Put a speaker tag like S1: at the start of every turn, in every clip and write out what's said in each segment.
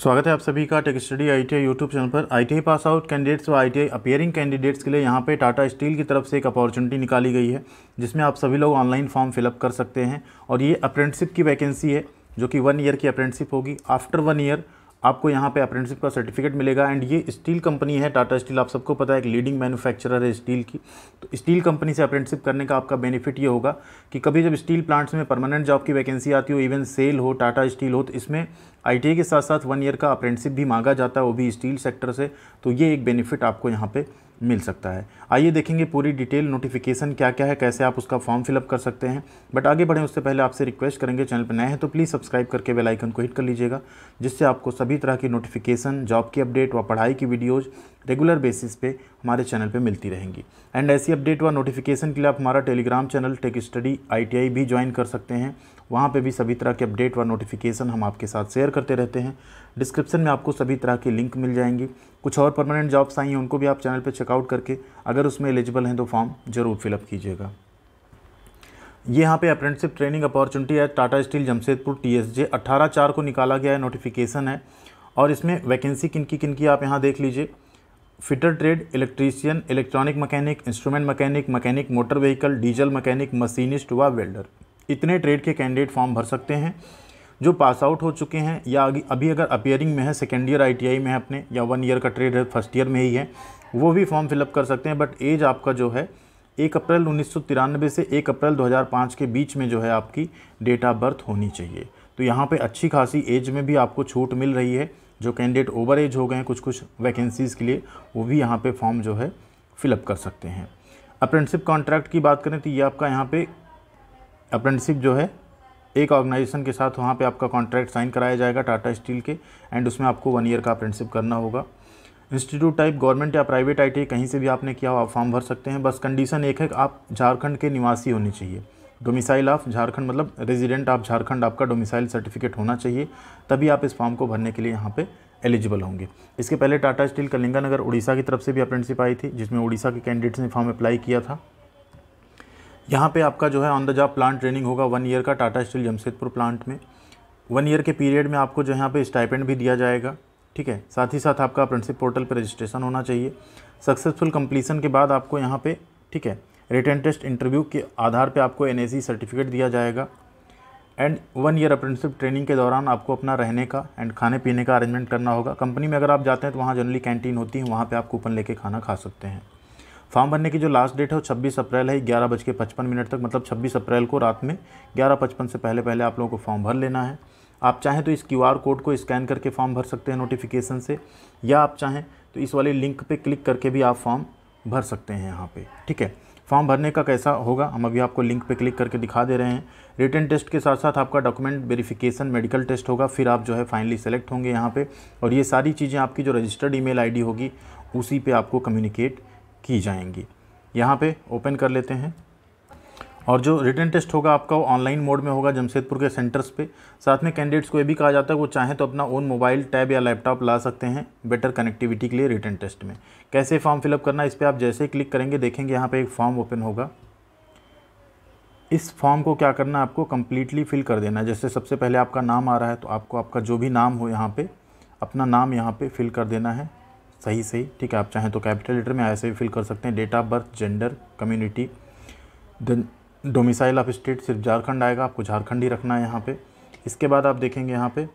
S1: स्वागत है आप सभी का tech study I T YouTube channel पर आई पास आउट कैंडिडेट्स और आई अपीयरिंग कैंडिडेट्स के लिए यहाँ पे टाटा स्टील की तरफ से एक अपॉर्चुनिटी निकाली गई है जिसमें आप सभी लोग ऑनलाइन फॉर्म फिलअप कर सकते हैं और ये अप्रेंटिसिप की वैकेंसी है जो कि वन ईयर की अप्रेंटिसिप होगी आफ्टर वन ईयर आपको यहाँ पे अप्रेंटिसिप का सर्टिफिकेट मिलेगा एंड ये स्टील कंपनी है टाटा स्टील आप सबको पता है एक लीडिंग मैनुफैक्चर है स्टील की तो स्टील कंपनी से अप्रेंटिसिप करने का आपका बेनिफिट ये होगा कि कभी जब स्टील प्लांट्स में परमानेंट जॉब की वैकेंसी आती हो इवन सेल हो टाटा स्टील हो तो इसमें आई के साथ साथ वन ईयर का अप्रेंटिसिप भी मांगा जाता है वो भी स्टील सेक्टर से तो ये एक बेनिफिट आपको यहाँ पे मिल सकता है आइए देखेंगे पूरी डिटेल नोटिफिकेशन क्या क्या है कैसे आप उसका फॉर्म फिलअप कर सकते हैं बट आगे बढ़ें उससे पहले आपसे रिक्वेस्ट करेंगे चैनल पर नए हैं तो प्लीज़ सब्सक्राइब करके बेल आइकन को हिट कर लीजिएगा जिससे आपको सभी तरह की नोटिफिकेशन जॉब की अपडेट व पढ़ाई की वीडियोज़ रेगुलर बेसिस पे हमारे चैनल पे मिलती रहेंगी एंड ऐसी अपडेट व नोटिफिकेशन के लिए आप हमारा Telegram channel tech study ITI भी ज्वाइन कर सकते हैं वहाँ पे भी सभी तरह के अपडेट व नोटिफिकेशन हम आपके साथ शेयर करते रहते हैं डिस्क्रिप्शन में आपको सभी तरह के लिंक मिल जाएंगी कुछ और परमानेंट जॉब्स आई हैं उनको भी आप चैनल पर चेकआउट करके अगर उसमें एलिजिबल हैं तो फॉर्म ज़रूर फिलअप कीजिएगा ये यहाँ पे अप्रेंटिसिप ट्रेनिंग अपॉर्चुनिटी है Tata steel Jamshedpur T S J अट्ठारह चार को निकाला गया है नोटिफिकेशन है और इसमें वैकेंसी किन की किन की आप यहाँ देख लीजिए fitter trade electrician electronic mechanic instrument mechanic mechanic motor vehicle diesel mechanic machinist व वेल्डर इतने ट्रेड के कैंडिडेट फॉर्म भर सकते हैं जो पास आउट हो चुके हैं या अभी अगर अपेयरिंग में है सेकेंड ईयर आई में है अपने या वन ईयर का ट्रेड है फर्स्ट ईयर में ही है वो भी फॉर्म फिलअप कर सकते हैं बट एज आपका जो है एक अप्रैल उन्नीस से एक अप्रैल 2005 के बीच में जो है आपकी डेट ऑफ बर्थ होनी चाहिए तो यहाँ पे अच्छी खासी एज में भी आपको छूट मिल रही है जो कैंडिडेट ओवर एज हो गए हैं कुछ कुछ वैकेंसीज़ के लिए वो भी यहाँ पे फॉर्म जो है फिलअप कर सकते हैं अप्रेंटिसिप कॉन्ट्रैक्ट की बात करें तो ये आपका यहाँ पे अप्रेंटिसिप जो है एक ऑर्गेनाइजेशन के साथ वहाँ पे आपका कॉन्ट्रैक्ट साइन कराया जाएगा टाटा स्टील के एंड उसमें आपको वन ईयर का अप्रेंटिसिप करना होगा इंस्टीट्यूट टाइप गवर्नमेंट या प्राइवेट आई कहीं से भी आपने किया हो आप फॉर्म भर सकते हैं बस कंडीशन एक है कि आप झारखंड के निवासी होने चाहिए डोमिसाइल ऑफ झारखंड मतलब रेजिडेंट ऑफ झारखंड आपका डोमिसाइल सर्टिफिकेट होना चाहिए तभी आप इस फॉर्म को भरने के लिए यहाँ पर एलिजिबल होंगे इसके पहले टाटा स्टील कलिंगानगर उड़ीसा की तरफ से भी अप्रेंटिसिप आई थी जिसमें उड़ीसा के कैंडिडेट्स ने फॉर्म अप्लाई किया था यहाँ पे आपका जो है on the job plan training होगा वन ईयर का टाटा स्टील जमशेदपुर प्लांट में वन ईयर के पीरियड में आपको जो यहाँ पे स्टाइपेंड भी दिया जाएगा ठीक है साथ ही साथ आपका अप्रेंटिसिप पोर्टल पर रजिस्ट्रेशन होना चाहिए सक्सेसफुल कंप्लीसन के बाद आपको यहाँ पे ठीक है रिटर्न टेस्ट इंटरव्यू के आधार पर आपको एन सर्टिफिकेट दिया जाएगा and one year apprenticeship training के दौरान आपको अपना रहने का एंड खाने पीने का अरेंजमेंट करना होगा कंपनी में अगर आप जाते हैं तो वहाँ जनरली कैंटीन होती है वहाँ पर आप कूपन लेके खाना खा सकते हैं फॉर्म भरने की जो लास्ट डेट है वो छब्बीस अप्रैल है ग्यारह बज के पचपन मिनट तक मतलब छब्बीस अप्रैल को रात में ग्यारह पचपन से पहले पहले आप लोगों को फॉर्म भर लेना है आप चाहें तो इस क्यू आर कोड को स्कैन करके फॉर्म भर सकते हैं नोटिफिकेशन से या आप चाहें तो इस वाले लिंक पे क्लिक करके भी आप फॉर्म भर सकते हैं यहाँ पे ठीक है फॉर्म भरने का कैसा होगा हम अभी आपको लिंक पे क्लिक करके दिखा दे रहे हैं रिटर्न टेस्ट के साथ साथ आपका डॉक्यूमेंट वेरिफिकेशन मेडिकल टेस्ट होगा फिर आप जो है फाइनली सेलेक्ट होंगे यहाँ पे और ये सारी चीज़ें आपकी जो रजिस्टर्ड ईमेल आईडी होगी उसी पे आपको कम्युनिकेट की जाएंगी यहाँ पे ओपन कर लेते हैं और जो रिटर्न टेस्ट होगा आपका वो ऑनलाइन मोड में होगा जमशेदपुर के सेंटर्स पे साथ में कैंडिडेट्स को ये भी कहा जाता है वो चाहें तो अपना ओन मोबाइल टैब या लैपटॉप ला सकते हैं बेटर कनेक्टिविटी के लिए रिटर्न टेस्ट में कैसे फॉर्म फिलअप करना इस पर आप जैसे क्लिक करेंगे देखेंगे यहाँ पर एक फॉर्म ओपन होगा इस फॉर्म को क्या करना है आपको कम्प्लीटली फिल कर देना है जैसे सबसे पहले आपका नाम आ रहा है तो आपको आपका जो भी नाम हो यहाँ पर अपना नाम यहाँ पर फिल कर देना है सही सही ठीक है आप चाहें तो कैपिटल लेटर में ऐसे भी फिल कर सकते हैं date of birth gender community then domicile of state सिर्फ झारखंड आएगा आपको झारखंड ही रखना है यहाँ पे इसके बाद आप देखेंगे यहाँ पे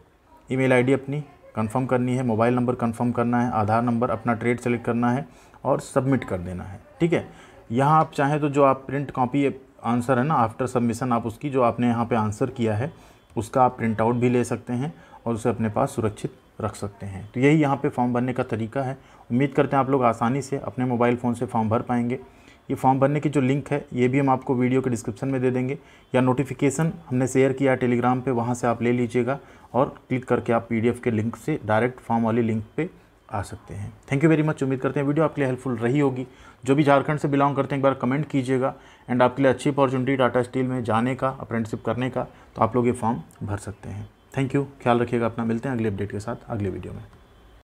S1: ईमेल आईडी अपनी कंफर्म करनी है मोबाइल नंबर कंफर्म करना है आधार नंबर अपना ट्रेड सेलेक्ट करना है और सबमिट कर देना है ठीक है यहाँ आप चाहें तो जो आप प्रिंट कॉपी आंसर है ना आफ्टर सबमिशन आप उसकी जो आपने यहाँ पर आंसर किया है उसका आप प्रिंट आउट भी ले सकते हैं और उसे अपने पास सुरक्षित रख सकते हैं तो यही यहाँ पे फॉर्म भरने का तरीका है उम्मीद करते हैं आप लोग आसानी से अपने मोबाइल फ़ोन से फॉर्म भर पाएंगे ये फॉर्म भरने की जो लिंक है ये भी हम आपको वीडियो के डिस्क्रिप्शन में दे देंगे या नोटिफिकेशन हमने शेयर किया टेलीग्राम पे वहाँ से आप ले लीजिएगा और क्लिक करके आप पीडीएफ के लिंक से डायरेक्ट फॉर्म वाली लिंक पे आ सकते हैं थैंक यू वेरी मच उम्मीद करते हैं वीडियो आपके लिए हेल्पफुल रही होगी जो भी झारखंड से बिलोंग करते हैं एक बार कमेंट कीजिएगा एंड आपके लिए अच्छी अपॉर्चुनिटी टाटा स्टील में जाने का अप्रेंटिसिप करने का तो आप लोग ये फॉर्म भर सकते हैं थैंक यू ख्याल रखिएगा अपना मिलते हैं अगले अपडेट के साथ अगले वीडियो में